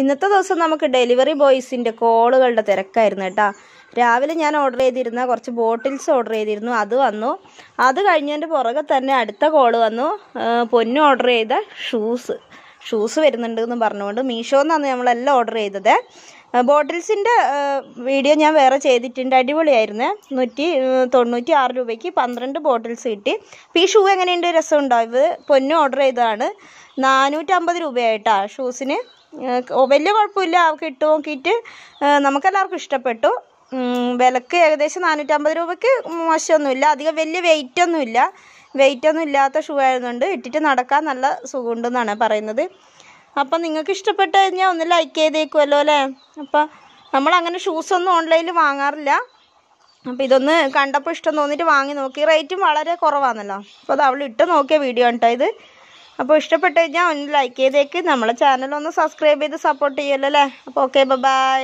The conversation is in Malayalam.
ഇന്നത്തെ ദിവസം നമുക്ക് ഡെലിവറി ബോയ്സിൻ്റെ കോളുകളുടെ തിരക്കായിരുന്നു കേട്ടോ രാവിലെ ഞാൻ ഓർഡർ ചെയ്തിരുന്ന കുറച്ച് ബോട്ടിൽസ് ഓർഡർ ചെയ്തിരുന്നു അത് വന്നു അത് കഴിഞ്ഞതിൻ്റെ പുറകെ തന്നെ അടുത്ത കോൾ വന്നു പൊന്നു ഓർഡർ ചെയ്ത ഷൂസ് ഷൂസ് വരുന്നുണ്ട് എന്ന് പറഞ്ഞുകൊണ്ട് മീഷോന്നാണ് നമ്മളെല്ലാം ഓർഡർ ചെയ്തത് ബോട്ടിൽസിൻ്റെ വീഡിയോ ഞാൻ വേറെ ചെയ്തിട്ടുണ്ട് അടിപൊളിയായിരുന്നു നൂറ്റി തൊണ്ണൂറ്റി ആറ് രൂപയ്ക്ക് പന്ത്രണ്ട് ബോട്ടിൽസ് കിട്ടി അപ്പം ഈ ഷൂ എങ്ങനെയുണ്ട് രസമുണ്ടോ ഇത് പൊന്നു ഓർഡർ ചെയ്തതാണ് നാനൂറ്റമ്പത് രൂപയായിട്ടാണ് ഷൂസിന് വലിയ കുഴപ്പമില്ല ഇട്ട് നോക്കിയിട്ട് നമുക്കെല്ലാവർക്കും ഇഷ്ടപ്പെട്ടു വിലക്ക് ഏകദേശം നാനൂറ്റമ്പത് രൂപയ്ക്ക് മോശമൊന്നുമില്ല അധികം വലിയ വെയിറ്റ് ഒന്നുമില്ല വെയിറ്റ് ഒന്നും ഇല്ലാത്ത ഷൂ ആയതുകൊണ്ട് ഇട്ടിട്ട് നടക്കാൻ നല്ല സുഖമുണ്ടെന്നാണ് പറയുന്നത് അപ്പം നിങ്ങൾക്ക് ഇഷ്ടപ്പെട്ട് കഴിഞ്ഞാൽ ഒന്ന് ലൈക്ക് ചെയ്തേക്കുമല്ലോ അല്ലേ അപ്പം നമ്മൾ അങ്ങനെ ഷൂസൊന്നും ഓൺലൈനിൽ വാങ്ങാറില്ല അപ്പോൾ ഇതൊന്ന് കണ്ടപ്പോൾ ഇഷ്ടം തോന്നിയിട്ട് വാങ്ങി നോക്കി റേറ്റും വളരെ കുറവാണല്ലോ അപ്പോൾ അത് അവൾ ഇട്ട് നോക്കിയ വീഡിയോ ആണ് ഇത് അപ്പോൾ ഇഷ്ടപ്പെട്ട് കഴിഞ്ഞാൽ ഒന്ന് ലൈക്ക് ചെയ്തേക്ക് നമ്മളെ ചാനൽ ഒന്ന് സബ്സ്ക്രൈബ് ചെയ്ത് സപ്പോർട്ട് ചെയ്യുമല്ലോ അല്ലേ അപ്പോൾ ഓക്കെ ബൈ